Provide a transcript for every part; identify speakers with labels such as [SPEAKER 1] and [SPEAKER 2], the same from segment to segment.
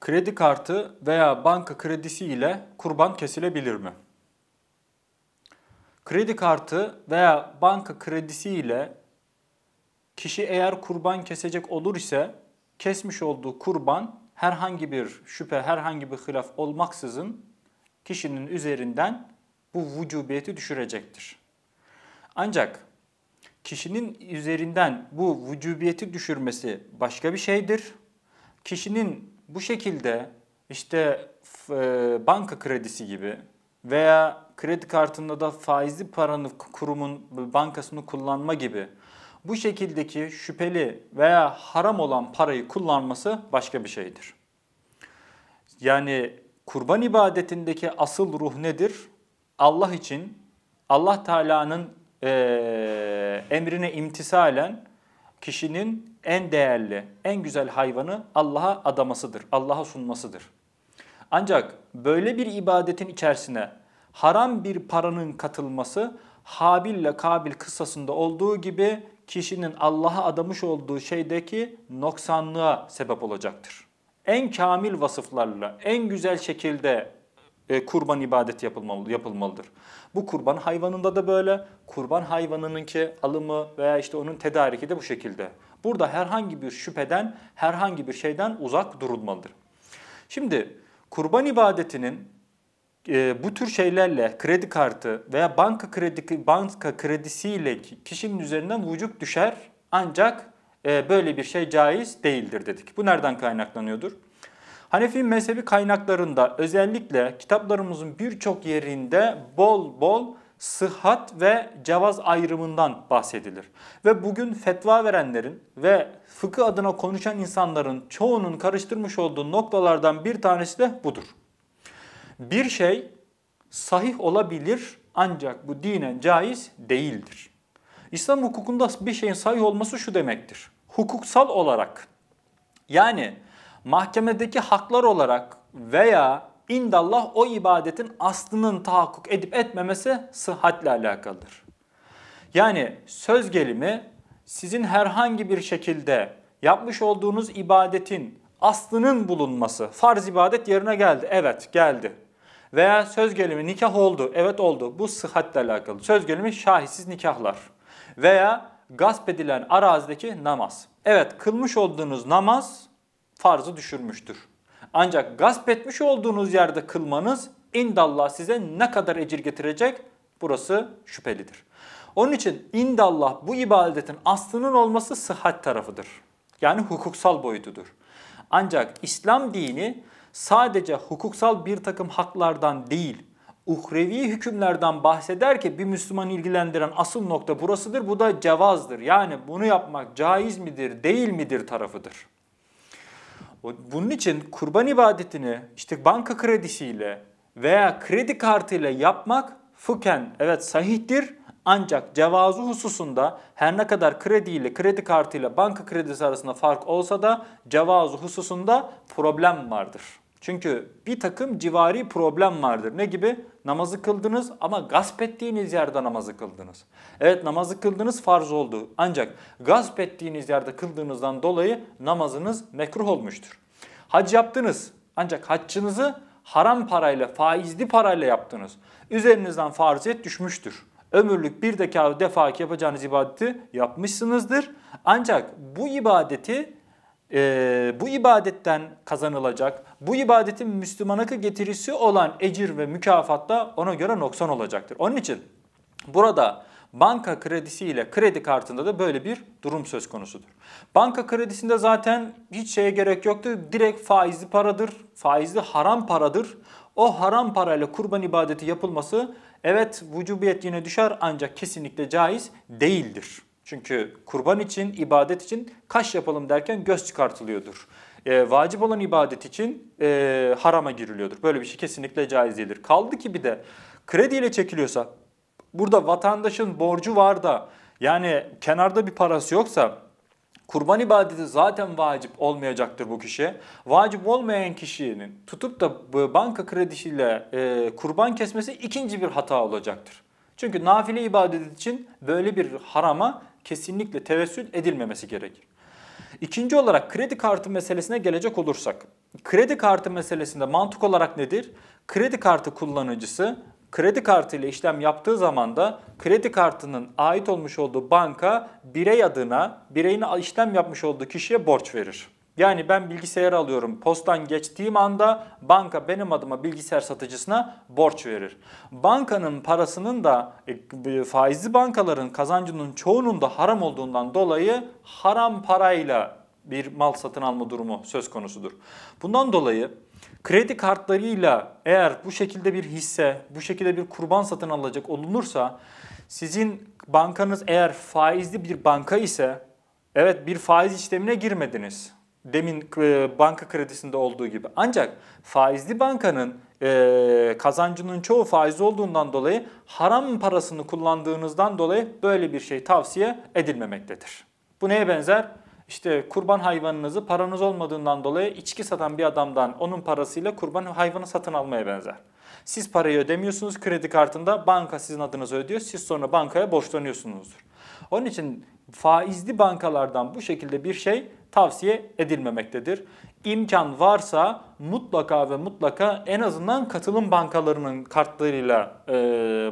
[SPEAKER 1] Kredi kartı veya banka kredisi ile kurban kesilebilir mi? Kredi kartı veya banka kredisi ile kişi eğer kurban kesecek olur ise kesmiş olduğu kurban herhangi bir şüphe, herhangi bir hilaf olmaksızın kişinin üzerinden bu vücubiyeti düşürecektir. Ancak kişinin üzerinden bu vücubiyeti düşürmesi başka bir şeydir. Kişinin bu şekilde işte e, banka kredisi gibi veya kredi kartında da faizli paranı kurumun bankasını kullanma gibi bu şekildeki şüpheli veya haram olan parayı kullanması başka bir şeydir. Yani kurban ibadetindeki asıl ruh nedir? Allah için, Allah Teala'nın e, emrine imtisalen kişinin en değerli, en güzel hayvanı Allah'a adamasıdır, Allah'a sunmasıdır. Ancak böyle bir ibadetin içerisine haram bir paranın katılması Habil ile Kabil kıssasında olduğu gibi kişinin Allah'a adamış olduğu şeydeki noksanlığa sebep olacaktır. En kamil vasıflarla, en güzel şekilde e, kurban ibadeti yapılmalıdır. Bu kurban hayvanında da böyle, kurban hayvanınınki alımı veya işte onun tedariki de bu şekilde. Burada herhangi bir şüpheden, herhangi bir şeyden uzak durulmalıdır. Şimdi kurban ibadetinin e, bu tür şeylerle kredi kartı veya banka kredi banka kredisiyle kişinin üzerinden vücut düşer ancak e, böyle bir şey caiz değildir dedik. Bu nereden kaynaklanıyordur? Hanefi mezhebi kaynaklarında özellikle kitaplarımızın birçok yerinde bol bol sıhhat ve cevaz ayrımından bahsedilir. Ve bugün fetva verenlerin ve fıkıh adına konuşan insanların çoğunun karıştırmış olduğu noktalardan bir tanesi de budur. Bir şey sahih olabilir ancak bu dine caiz değildir. İslam hukukunda bir şeyin sahih olması şu demektir. Hukuksal olarak yani mahkemedeki haklar olarak veya indallah o ibadetin aslının tahakkuk edip etmemesi sıhhatle alakalıdır. Yani söz gelimi sizin herhangi bir şekilde yapmış olduğunuz ibadetin aslının bulunması. Farz ibadet yerine geldi. Evet geldi. Veya söz gelimi nikah oldu. Evet oldu. Bu sıhhatle alakalı. Söz gelimi şahitsiz nikahlar. Veya gasp edilen arazideki namaz. Evet kılmış olduğunuz namaz farzı düşürmüştür. Ancak gasp etmiş olduğunuz yerde kılmanız indallah size ne kadar ecir getirecek burası şüphelidir. Onun için indallah bu ibadetin aslının olması sıhhat tarafıdır. Yani hukuksal boyutudur. Ancak İslam dini sadece hukuksal bir takım haklardan değil, uhrevi hükümlerden bahseder ki bir Müslüman ilgilendiren asıl nokta burasıdır. Bu da cevazdır. Yani bunu yapmak caiz midir, değil midir tarafıdır. Bunun için kurban ibadetini işte banka kredisiyle veya kredi kartıyla yapmak fıken evet sahihtir ancak cevazu hususunda her ne kadar krediyle, kredi kartıyla banka kredisi arasında fark olsa da cevazu hususunda problem vardır. Çünkü bir takım civari problem vardır. Ne gibi? namazı kıldınız ama gasp ettiğiniz yerde namazı kıldınız. Evet namazı kıldınız farz oldu ancak gasp ettiğiniz yerde kıldığınızdan dolayı namazınız mekruh olmuştur. Hac yaptınız ancak haccınızı haram parayla, faizli parayla yaptınız. Üzerinizden farziyet düşmüştür. Ömürlük bir defa defaki yapacağınız ibadeti yapmışsınızdır. Ancak bu ibadeti e, bu ibadetten kazanılacak, bu ibadetin Müslümanlık getirisi olan ecir ve mükafatta ona göre noksan olacaktır. Onun için burada banka kredisi ile kredi kartında da böyle bir durum söz konusudur. Banka kredisinde zaten hiç şeye gerek yoktu, Direkt faizli paradır, faizli haram paradır. O haram parayla kurban ibadeti yapılması evet vücubiyet yine düşer ancak kesinlikle caiz değildir. Çünkü kurban için, ibadet için kaş yapalım derken göz çıkartılıyordur. E, vacip olan ibadet için e, harama giriliyordur. Böyle bir şey kesinlikle caiz değildir. Kaldı ki bir de krediyle çekiliyorsa, burada vatandaşın borcu var da yani kenarda bir parası yoksa Kurban ibadeti zaten vacip olmayacaktır bu kişiye. Vacip olmayan kişinin tutup da banka kredisiyle e, kurban kesmesi ikinci bir hata olacaktır. Çünkü nafile ibadet için böyle bir harama kesinlikle tevessül edilmemesi gerekir. İkinci olarak kredi kartı meselesine gelecek olursak. Kredi kartı meselesinde mantık olarak nedir? Kredi kartı kullanıcısı kredi kartı ile işlem yaptığı zaman da kredi kartının ait olmuş olduğu banka birey adına bireyin işlem yapmış olduğu kişiye borç verir. Yani ben bilgisayar alıyorum. Postan geçtiğim anda banka benim adıma bilgisayar satıcısına borç verir. Bankanın parasının da e, e, faizli bankaların kazancının çoğunun da haram olduğundan dolayı haram parayla bir mal satın alma durumu söz konusudur. Bundan dolayı kredi kartlarıyla eğer bu şekilde bir hisse, bu şekilde bir kurban satın alacak olunursa sizin bankanız eğer faizli bir banka ise evet bir faiz işlemine girmediniz demin e, banka kredisinde olduğu gibi. Ancak faizli bankanın e, kazancının çoğu faiz olduğundan dolayı haram parasını kullandığınızdan dolayı böyle bir şey tavsiye edilmemektedir. Bu neye benzer? İşte kurban hayvanınızı paranız olmadığından dolayı içki satan bir adamdan onun parasıyla kurban hayvanı satın almaya benzer. Siz parayı ödemiyorsunuz kredi kartında banka sizin adınıza ödüyor siz sonra bankaya borçlanıyorsunuzdur. Onun için faizli bankalardan bu şekilde bir şey tavsiye edilmemektedir. İmkan varsa mutlaka ve mutlaka en azından katılım bankalarının kartlarıyla e,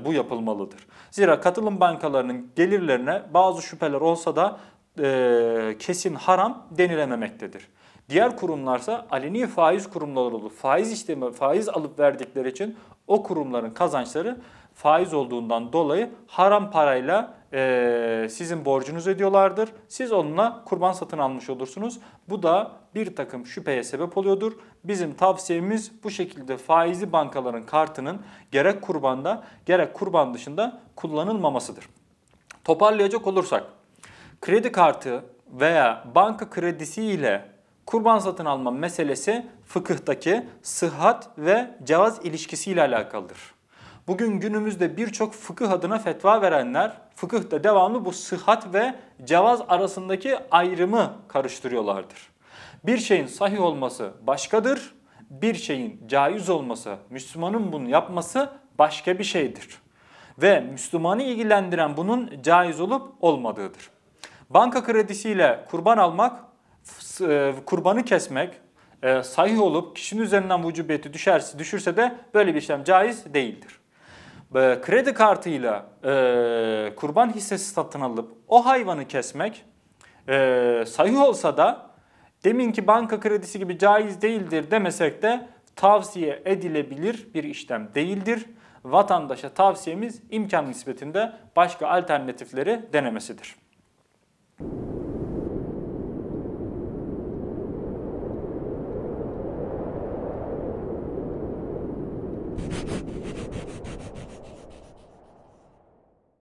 [SPEAKER 1] bu yapılmalıdır. Zira katılım bankalarının gelirlerine bazı şüpheler olsa da e, kesin haram denilememektedir. Diğer kurumlarsa aleni faiz kurumları olur. Faiz işlemi, faiz alıp verdikleri için o kurumların kazançları faiz olduğundan dolayı haram parayla e, sizin borcunuz ediyorlardır. Siz onunla kurban satın almış olursunuz. Bu da bir takım şüpheye sebep oluyordur. Bizim tavsiyemiz bu şekilde faizi bankaların kartının gerek kurbanda gerek kurban dışında kullanılmamasıdır. Toparlayacak olursak kredi kartı veya banka kredisi ile kurban satın alma meselesi fıkıhtaki sıhhat ve cevaz ilişkisiyle alakalıdır. Bugün günümüzde birçok fıkıh adına fetva verenler fıkıhta devamlı bu sıhhat ve cevaz arasındaki ayrımı karıştırıyorlardır. Bir şeyin sahih olması başkadır, bir şeyin caiz olması, Müslümanın bunu yapması başka bir şeydir. Ve Müslümanı ilgilendiren bunun caiz olup olmadığıdır. Banka kredisiyle kurban almak, e, kurbanı kesmek, e, sahih olup kişinin üzerinden vücubiyeti düşerse, düşürse de böyle bir işlem caiz değildir. Ee, kredi kartıyla e, kurban hissesi satın alıp o hayvanı kesmek e, sahih olsa da deminki banka kredisi gibi caiz değildir demesek de tavsiye edilebilir bir işlem değildir. Vatandaşa tavsiyemiz imkan nispetinde başka alternatifleri denemesidir.